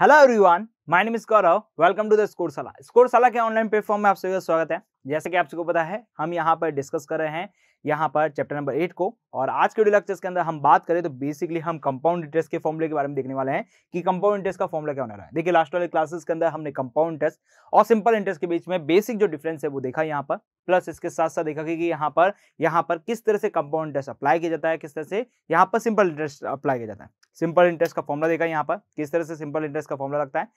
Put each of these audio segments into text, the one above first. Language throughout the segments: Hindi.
hello everyone my name is Gaurav welcome to the score score सला के ऑनलाइन प्लेटफॉर्म में आप सभी का स्वागत है जैसे कि आप सबको पता है हम यहाँ पर डिस्कस कर रहे हैं यहाँ पर चैप्टर नंबर एट को और आज के वीडियो लेक्चर्स के अंदर हम बात करें तो बेसिकली हम कंपाउंड इंटरेस्ट के फॉर्मुले के बारे में देखने वाले हैं कि कंपाउंड इंटरेस्ट का फॉर्मुला क्या होने रहा है देखिए लास्ट वाले क्लासेस के अंदर हमने कंपाउंड इंटरेस्ट और सिंपल इंटरेस्ट के बीच में बेसिक जो डिफरेंस है वो देखा यहाँ पर प्लस इसके साथ साथ देखा कि यहाँ पर यहाँ पर किस तरह से कंपाउंड इंटरेस्ट अप्लाई किया जाता है किस तरह से यहाँ पर सिंपल इंटरेस्ट अप्लाई किया जाता है सिंपल इंटरेस्ट का फॉर्मुला देखा यहाँ पर किस तरह से सिंपल इंटरेस्ट का फॉर्मुला लगता है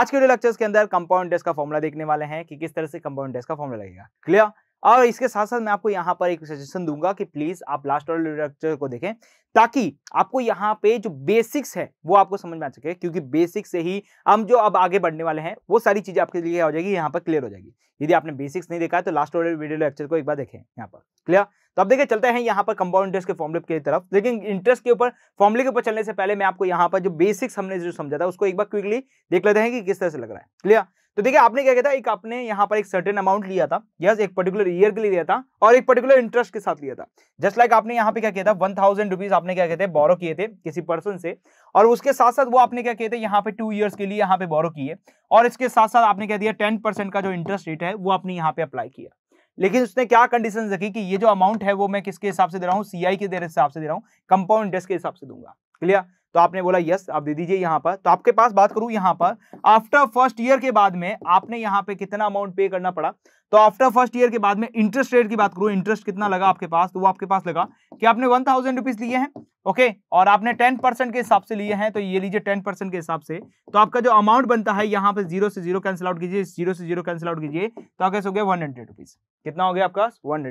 आज के वीडियो लेक्चर्स के अंदर कंपाउंड इंटरेस्ट का फॉर्मुला देखने वाले हैं कि किस तरह से कंपाउंड इंटरेस्ट का फॉर्मुला लगेगा क्लियर और इसके साथ साथ मैं आपको यहाँ पर एक सजेशन दूंगा कि प्लीज आप लास्ट ऑर्डर लिटरेचर को देखें ताकि आपको यहाँ पे जो बेसिक्स है वो आपको समझ में आ सके क्योंकि बेसिक्स से ही हम जो अब आगे बढ़ने वाले हैं वो सारी चीजें आपके लिए हो जाएगी यहाँ पर क्लियर हो जाएगी यदि आपने बेसिक्स नहीं देखा है तो लास्ट ऑर्डर वीडियो लेक्चर को एक बार देखें यहाँ पर क्लियर तो अब देखिए चलते हैं यहाँ पर कंपाउंड इंटरेस्ट के फॉर्मुले की तरफ लेकिन इंटरेस्ट के ऊपर फॉर्मुले के ऊपर चलने से पहले मैं आपको यहाँ पर जो बेसिक्स हमने जो समझा था उसको एक बार क्विकली देख लेते हैं कि किस तरह से लग रहा है क्लियर तो देखिए आपने क्या कहता था एक आपने यहाँ पर एक सर्टेन अमाउंट लिया था यस एक पर्टिकुलर ईयर के लिए लिया था और एक पर्टिकुलर इंटरेस्ट के साथ लिया था जस्ट लाइक like आपने यहाँ पे क्या किया था वन थाउजेंड रुपीज आपने क्या कहते हैं बोरो किए थे किसी पर्सन से और उसके साथ साथ वो आपने क्या किए थे यहाँ पे टू ईयर्स के लिए यहाँ पे बोरो किए और इसके साथ साथ आपने क्या दिया टेन का जो इंटरेस्ट रेट है वो आपने यहाँ पे अप्लाई किया लेकिन उसने क्या कंडीशन रखी कि ये जो अमाउंट है वो मैं किसके हिसाब से दे रहा हूँ सीआई के हिसाब से दे रहा हूँ कंपाउंड इंटरेस्ट के हिसाब से दूंगा क्लियर तो आपने बोला यस आप दे दीजिए यहाँ पर तो आपके पास बात करूं यहाँ पर आफ्टर फर्स्ट ईयर के बाद में आपने यहाँ पे कितना अमाउंट पे करना पड़ा तो आफ्टर फर्स्ट ईयर के बाद में इंटरेस्ट रेट की बात करूं इंटरेस्ट कितना लगा आपके पास तो वो आपके पास लगा कि आपने वन थाउजेंड रुपीज लिए हैं ओके और आपने टेन परसेंट के हिसाब से लिए हैं तो ये लीजिए टेन परसेंट के हिसाब से तो आपका जो अमाउंट बनता है यहाँ पे जीरो से जीरो कैंसिल आउट कीजिए जीरो से जीरो कैंसिल आउट कीजिए तो कैसे हो गया वन कितना हो गया आपका वन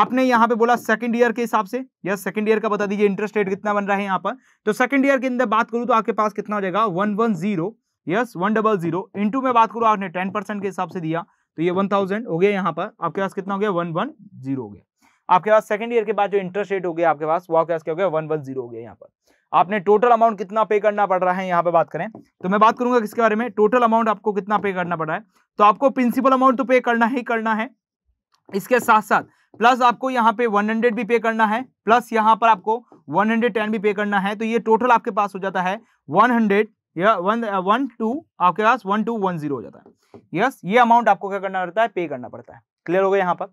आपने यहाँ पे बोला सेकंड ईयर के हिसाब से या सेकंड ईयर का बता दीजिए इंटरेस्ट रेट कितना बन रहा है यहाँ पर तो सेकंड ईयर के अंदर बात करूँ तो आपके पास कितना हो जाएगा one yes one double zero into में बात करूँ आपने टेन परसेंट के हिसाब से दिया तो ये वन थाउजेंड हो गया यहाँ पर आपके पास कितना हो गया वन वन जीरो हो गया आपके पास सेकंड ईयर के बाद जो इंटरेस्ट रेट हो गया आपके पास वो आपके पास क्या हो गया वन वन जीरो हो गया यहाँ पर आपने टोटल अमाउंट कितना पे करना पड़ रहा है यहाँ पे बात करें तो मैं बात करूंगा किसके बारे में टोटल अमाउंट आपको कितना पे करना पड़ रहा है तो आपको प्रिंसिपल अमाउंट तो पे करना ही करना है इसके साथ साथ प्लस आपको यहाँ पे 100 भी पे करना है प्लस यहाँ पर आपको 110 भी पे करना है तो ये टोटल आपके पास हो जाता है 100 यह वन वन टू आपके पास वन टू वन जीरो हो जाता है यस ये अमाउंट आपको क्या करना पड़ता है पे करना पड़ता है क्लियर हो गया यहाँ पर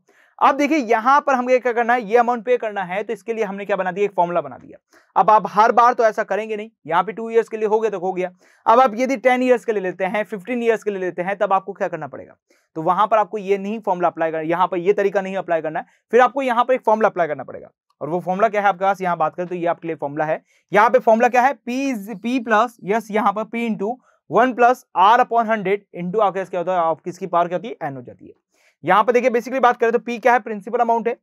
अब देखिए यहाँ पर हमें क्या करना है ये अमाउंट पे करना है तो इसके लिए हमने क्या बना दिया एक फॉर्मूला बना दिया अब आप हर बार तो ऐसा करेंगे नहीं यहाँ पे टू ईयर्स के लिए हो गया तो हो गया अब आप यदि टेन ईयर्स के लिए लेते हैं फिफ्टीन ईयर्स के लिए लेते हैं तब आपको क्या करना पड़ेगा तो वहां पर आपको ये नहीं फॉर्मूला अप्लाई करना यहाँ पर ये तरीका नहीं अप्लाई करना है फिर आपको यहाँ पर एक फॉर्मूला अप्लाई करना पड़ेगा और वो फॉर्मूला क्या है आपके पास यहाँ बात करें तो ये आपके लिए फॉर्मूला है यहाँ पे फॉर्मूला क्या है पी पी प्लस यस यहाँ पर P into one plus R upon hundred into आपके क्या होता है आप किसकी पावर क्या होती है एन हो जाती है यहाँ पर देखिए बेसिकली बात करें तो पी क्या है प्रिंसिपल अमाउंट है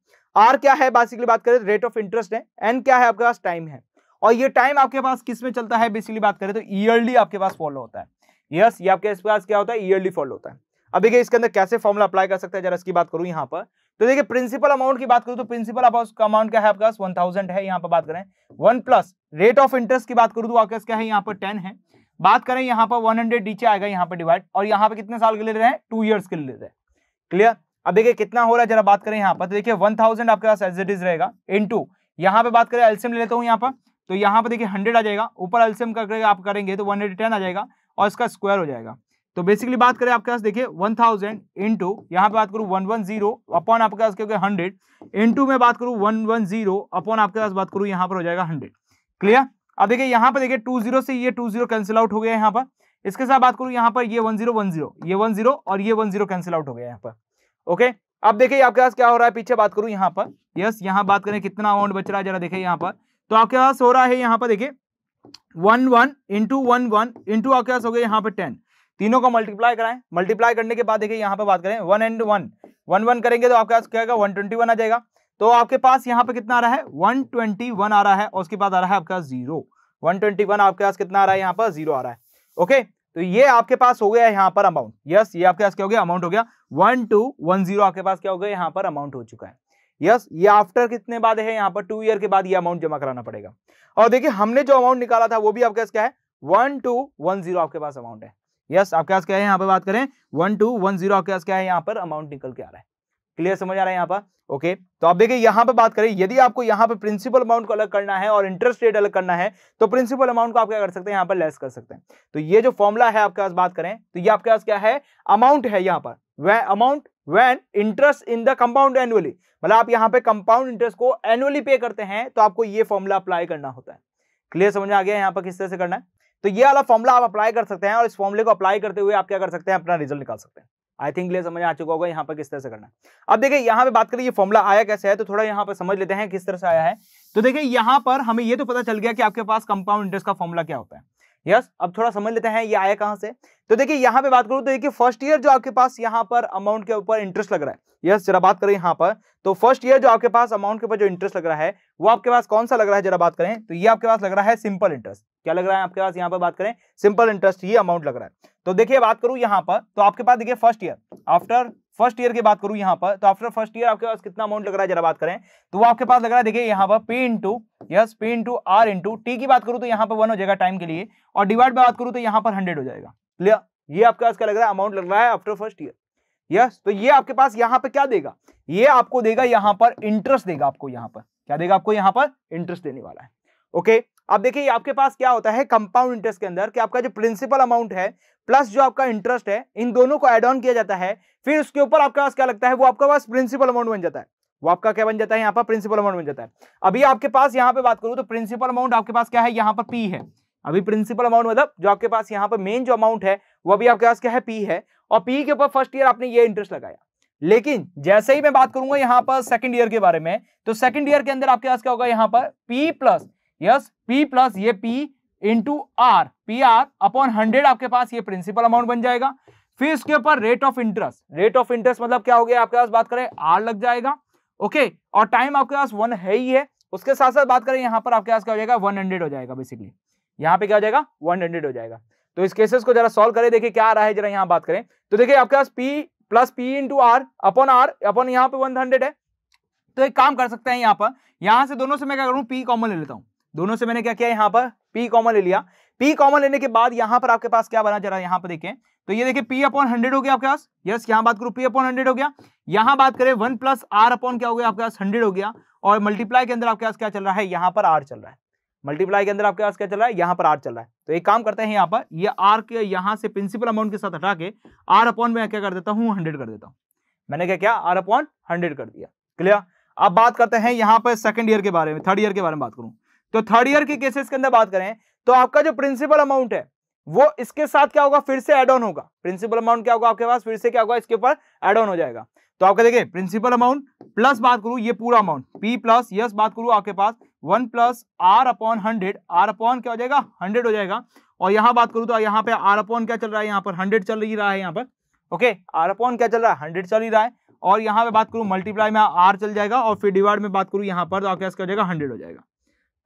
आर क्या है बेसिकली बात करें तो रेट ऑफ इंटरेस्ट है एन क्या है आपके पास टाइम है और ये टाइम आपके पास किस में चलता है बेसिकली बात करें तो ईयरली आपके पास फॉलो होता है यस yes, ये आपके पास क्या होता है ईयरली फॉलो होता है अब देखिए इसके अंदर कैसे फॉर्मुला अप्लाई कर सकते हैं जरा इसकी बात करूं यहाँ पर तो देखिए प्रिंसिपल अमाउंट की बात करूं तो प्रिंसिपल अमाउंट क्या है आपके पास वन थाउजेंड है यहाँ पर बात करें one plus rate of interest की बात करूं तो आपके पास क्या है यहाँ पर टेन है बात करें यहाँ पर वन हंड्रेड डीचे आएगा यहाँ पर डिवाइड और यहाँ पे कितने साल के ले रहे हैं टू ईयर्स के ले रहे हैं क्लियर अब देखिए कितना हो रहा है जरा बात करें यहाँ पर तो देखिए वन थाउजेंड आपके पास एज इट इज रहेगा इन टू यहाँ पे बात करें एल्सियम ले लेता हूँ यहाँ पर तो यहाँ पर देखिए हंड्रेड आ जाएगा ऊपर एल्सियम का आप करेंगे तो वन हंड्रेड टेन आ जाएगा और इसका स्क्वायर हो जाएगा तो बेसिकली बात करें आपके पास देखिए 1000 थाउजेंड इंटू यहाँ पे बात करूँ 110 अपॉन आपके पास क्योंकि 100 इंटू में बात करूँ 110 अपॉन आपके पास बात करूँ यहाँ पर हो जाएगा हंड्रेड क्लियर अब देखिए यहाँ पर देखिए जीरो से ये जीरो कैंसिल आउट हो गया यहाँ पर इसके साथ बात करूँ यहाँ पर ये वन जीरो ये वन जीरो और ये वन जीरो कैंसिल आउट हो गया यहाँ पर ओके अब देखिए आपके पास क्या हो रहा है पीछे बात करूँ यहाँ पर यस यहाँ बात करें कितना अमाउंट बच रहा है जरा देखिए यहाँ पर तो आपके पास हो रहा है यहाँ पर देखिए one one into one one into आपके पास हो गया यहाँ पर टेन तीनों को मल्टीप्लाई कराएं मल्टीप्लाई करने के बाद देखिए यहाँ पे बात करें one and one one one करेंगे तो आपके पास क्या वन ट्वेंटी वन आ जाएगा तो आपके पास यहाँ पे कितना आ रहा है वन ट्वेंटी वन आ रहा है और उसके बाद आ रहा है आपके पास जीरो वन ट्वेंटी वन आपके पास कितना आ रहा है यहाँ पर जीरो आ रहा है ओके तो ये आपके पास हो गया यहाँ पर अमाउंट यस ये आपके पास क्या हो गया अमाउंट हो गया वन टू वन जीरो आपके पास क्या हो गया यहाँ पर अमाउंट हो चुका है यस ये आफ्टर कितने बाद है यहाँ पर टू ईयर के बाद ये अमाउंट जमा कराना पड़ेगा और देखिए हमने जो अमाउंट निकाला था वो भी आपके पास क्या है वन टू वन जीरो आपके पास अमाउंट है यस आपके पास क्या है यहाँ पर बात करें वन टू वन जीरो आपके पास क्या है यहाँ पर अमाउंट निकल के आ रहा है क्लियर समझ आ रहा है यहाँ पर ओके तो आप देखिए यहाँ पे बात करें यदि आपको यहाँ पे प्रिंसिपल अमाउंट को अलग करना है और इंटरेस्ट रेट अलग करना है तो प्रिंसिपल अमाउंट को आप क्या कर सकते हैं यहाँ पर लेस कर सकते हैं तो ये जो फॉर्मुला है आपके पास बात करें तो ये आपके पास क्या है अमाउंट है यहाँ पर वह amount when interest in the compound annually मतलब आप यहाँ पे कंपाउंड इंटरेस्ट को एनुअली पे करते हैं तो आपको ये फॉर्मुला अप्लाई करना होता है क्लियर समझ आ गया यहाँ पर किस तरह से करना है तो ये वाला फॉर्मुला आप अप्लाई कर सकते हैं और इस फॉर्मुले को अप्लाई करते हुए आप क्या कर सकते हैं अपना रिजल्ट निकाल सकते हैं आई थिंक ये समझ आ चुका होगा यहाँ पर किस तरह से करना अब देखिए यहाँ पे बात करें ये फॉर्मुला आया कैसे है तो थोड़ा यहाँ पर समझ लेते हैं किस तरह से आया है तो देखिए यहाँ पर हमें ये तो पता चल गया कि आपके पास कंपाउंड इंटरेस्ट का फॉर्मुला क्या होता है यस अब थोड़ा समझ लेते हैं ये आया कहां से तो देखिए यहाँ पे बात करूं तो देखिए फर्स्ट ईयर जो आपके पास यहाँ पर अमाउंट के ऊपर इंटरेस्ट लग रहा है यस जरा बात करें यहाँ पर तो फर्स्ट ईयर जो आपके पास अमाउंट के ऊपर जो इंटरेस्ट लग रहा है वो आपके पास कौन सा लग रहा है जरा बात करें तो ये आपके पास लग रहा है सिंपल इंटरेस्ट क्या लग रहा है आपके पास यहाँ पर बात करें सिंपल इंटरेस्ट ये अमाउंट लग रहा है तो देखिए बात करूं यहाँ पर तो आपके पास देखिए first year after first year की बात करूं यहाँ पर तो आफ्टर फर्स्ट ईयर आपके पास कितना अमाउंट लग रहा है जरा बात करें तो वो आपके पास लग रहा है देखिए यहाँ पर पे into yes P into R into T की बात करूं तो यहाँ पर वन हो जाएगा टाइम के लिए और डिवाइड में बात करूँ तो यहाँ पर हंड्रेड हो जाएगा क्लियर ये आपके पास क्या लग रहा है अमाउंट लग रहा है आफ्टर फर्स्ट ईयर यस तो ये आपके पास यहाँ पे क्या देगा ये आपको देगा यहाँ पर इंटरेस्ट देगा आपको यहाँ पर क्या देगा आपको यहाँ पर इंटरेस्ट देने वाला है ओके अब देखिए आपके पास क्या होता है कंपाउंड इंटरेस्ट के अंदर कि आपका जो प्रिंसिपल अमाउंट है प्लस जो आपका इंटरेस्ट है इन दोनों को एड ऑन किया जाता है फिर उसके ऊपर आपके पास क्या लगता है वो आपका पास प्रिंसिपल अमाउंट बन जाता है वो आपका क्या बन जाता है यहाँ पर प्रिंसिपल अमाउंट बन जाता है अभी आपके पास यहाँ पे बात करूँ तो प्रिंसिपल अमाउंट आपके पास क्या है यहाँ पर पी है अभी प्रिंसिपल अमाउंट मतलब जो आपके पास यहाँ पर मेन जो अमाउंट है वो अभी आपके पास क्या है पी है और पी के ऊपर फर्स्ट ईयर आपने ये इंटरेस्ट लगाया लेकिन जैसे ही मैं बात करूंगा यहाँ पर सेकंड ईयर के बारे में तो सेकंड ईयर के अंदर आपके पास क्या होगा यहाँ पर P plus yes P plus ये P into R P R upon hundred आपके पास ये प्रिंसिपल अमाउंट बन जाएगा फिर इसके ऊपर rate of interest rate of interest मतलब क्या हो गया आपके पास बात करें आर लग जाएगा ओके और टाइम आपके पास वन है ही है उसके साथ साथ बात करें यहाँ पर आपके पास क्या हो जाएगा वन हंड्रेड हो जाएगा बेसिकली यहाँ पे क्या हो जाएगा वन हंड्रेड हो जाएगा तो इस केसेस को जरा सॉल्व करें देखिए क्या आ रहा है जरा यहाँ बात करें तो देखिए आपके पास P plus P into R upon R upon यहाँ पे वन हंड्रेड है तो एक काम कर सकते हैं यहाँ पर यहाँ से दोनों से मैं क्या करूँ पी कॉमन ले लेता हूँ दोनों से मैंने क्या किया यहाँ पर पी कॉमन ले लिया पी कॉमन लेने के बाद यहां पर आपके पास क्या बना जा रहा है यहां पर देखें तो ये देखिए पी अपॉन हंड्रेड हो गया आपके पास यस यहां बात करूं पी अपॉन हंड्रेड हो गया यहां बात करें वन प्लस आर अपॉन क्या हो गया आपके पास हंड्रेड हो गया और मल्टीप्लाई के अंदर आपके पास क्या चल रहा है यहां पर आर चल रहा है मल्टीप्लाई के अंदर आपके पास क्या चल रहा है यहां पर आर चल रहा है तो एक काम करते हैं यहाँ पर ये आर के यहाँ से प्रिंसिपल अमाउंट के साथ हटा के आर अपॉन में क्या कर देता हूँ हंड्रेड कर देता हूँ मैंने क्या क्या आर अपॉन हंड्रेड कर दिया क्लियर अब बात करते हैं यहाँ पर सेकंड ईयर के बारे में थर्ड ईयर के बारे में बात करूं तो थर्ड ईयर के केसेस के अंदर बात करें तो आपका जो प्रिंसिपल अमाउंट है वो इसके साथ क्या होगा फिर से एड ऑन होगा प्रिंसिपल अमाउंट क्या होगा आपके पास फिर से क्या होगा इसके ऊपर एड ऑन हो जाएगा तो आपका देखिए प्रिंसिपल अमाउंट प्लस बात करूं ये पूरा अमाउंट पी प्लस यस बात करूं आपके पास one plus R upon hundred R upon क्या हो जाएगा हंड्रेड हो जाएगा और यहां बात करूं तो यहां पे आर अपॉन क्या चल रहा है यहां पर हंड्रेड चल ही रहा है यहां पर ओके आर अपॉन क्या चल रहा है हंड्रेड चल ही रहा है और यहां पर बात करूं मल्टीप्लाई में आर चल जाएगा और फिर डिवाइड में बात करूं यहां पर तो आपके पास क्या हो जाएगा हंड्रेड हो जाएगा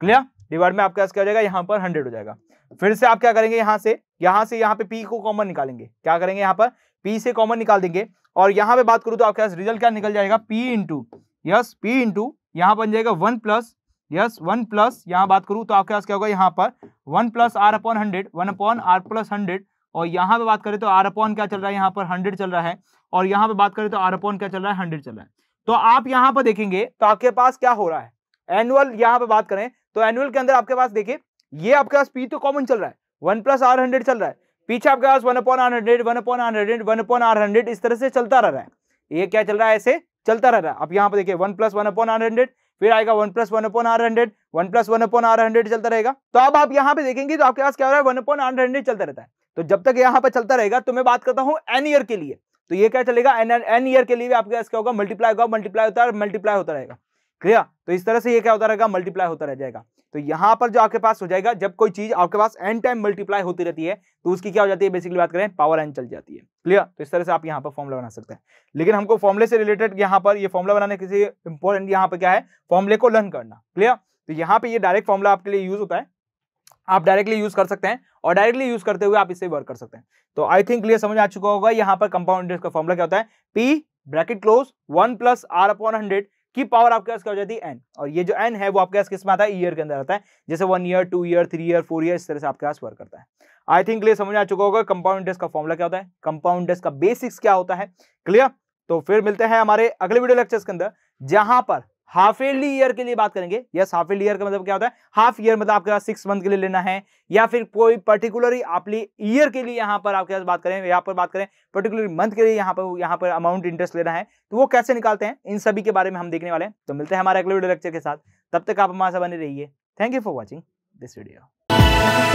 क्लियर डिवाइड में आपके पास क्या हो जाएगा यहाँ पर हंड्रेड हो जाएगा फिर से आप क्या करेंगे यहाँ से यहाँ से यहाँ पे पी को कॉमन निकालेंगे क्या करेंगे यहाँ पर पी से कॉमन निकाल देंगे और यहाँ पे बात करूँ तो आपके पास रिजल्ट क्या निकल जाएगा P into yes P into यहाँ बन जाएगा one plus yes one plus यहाँ बात करूँ तो आपके पास क्या होगा यहाँ पर one plus R upon hundred one upon R plus hundred और यहाँ पे बात करें तो आर अपॉन क्या चल रहा है यहाँ पर हंड्रेड चल रहा है और यहाँ पे बात करें तो आर अपॉन क्या चल रहा है हंड्रेड चल रहा है तो आप यहाँ पर देखेंगे तो आपके पास क्या हो रहा है एनुअल यहाँ पे बात करें तो एनुअल के अंदर आपके पास देखिए ये आपके पास पी तो कॉमन चल रहा है वन प्लस आर हंड्रेड चल रहा है पीछे आपके पास one upon R hundred one upon R hundred one upon R hundred इस तरह से चलता रह रहा है ये क्या चल रहा है ऐसे चलता रह रहा है आप यहाँ पर देखिए one plus one upon R hundred फिर आएगा one plus one upon R hundred one plus one upon R hundred चलता रहेगा तो अब आप यहाँ पे देखेंगे तो आपके पास क्या हो रहा है वन अपॉन आर हंड्रेड चलता रहता है तो जब तक यहाँ पर चलता रहेगा तो मैं बात करता हूँ एन ईयर के लिए तो ये क्या चलेगा एन एन ईयर के लिए भी आपके पास क्या होगा मल्टीप्लाई होगा मल्टीप्लाई होता है मल्टीप्लाई होता रहेगा क्लियर तो इस तरह से ये क्या होता रहेगा मल्टीप्लाई होता रह जाएगा तो यहां पर जो आपके पास हो जाएगा जब कोई चीज आपके पास एन टाइम मल्टीप्लाई होती रहती है तो उसकी क्या हो जाती है बेसिकली बात करें पावर एन चल जाती है क्लियर तो इस तरह से आप यहाँ पर फॉर्मुला बना सकते हैं लेकिन हमको फॉर्मुले से रिलेटेड यहाँ पर ये फॉर्मुला बनाने के लिए इंपॉर्टेंट यहाँ पर क्या है फॉर्मुले को लर्न करना क्लियर तो यहाँ पे ये डायरेक्ट फॉर्मुला आपके लिए यूज होता है आप डायरेक्टली यूज कर सकते हैं और डायरेक्टली यूज करते हुए आप इसे वर्क कर सकते हैं तो आई थिंक क्लियर समझ आ चुका होगा यहाँ पर कंपाउंड इंटरेस्ट का फॉर्मुला क्या होता है P bracket close one plus R upon hundred की पावर आपके पास क्या हो जाती है एन और ये जो एन है वो आपके पास किस में आता है ईयर के अंदर आता है जैसे one year two year three year four year इस तरह से आपके पास वर्क करता है आई थिंक क्लियर समझ आ चुका होगा कंपाउंड इंटरेस्ट का फॉर्मुला क्या होता है कंपाउंड इंटरेस्ट का बेसिक्स क्या होता है क्लियर तो फिर मिलते हैं हमारे अगले वीडियो लेक्चर्स के अंदर जहां पर हाफ एयरली ईयर के लिए बात करेंगे यस हाफ एयरली ईयर का मतलब क्या होता है हाफ ईयर मतलब आपके पास सिक्स मंथ के लिए लेना है या फिर कोई पर्टिकुलरली आप ईयर के लिए यहाँ पर आपके पास बात करें यहाँ पर बात करें पर्टिकुलर मंथ के लिए यहाँ पर यहाँ पर अमाउंट इंटरेस्ट लेना है तो वो कैसे निकालते हैं इन सभी के बारे में हम देखने वाले हैं तो मिलते हैं हमारे अगले वीडियो लेक्चर के साथ तब तक आप हमारे साथ बने रहिए thank you for watching this video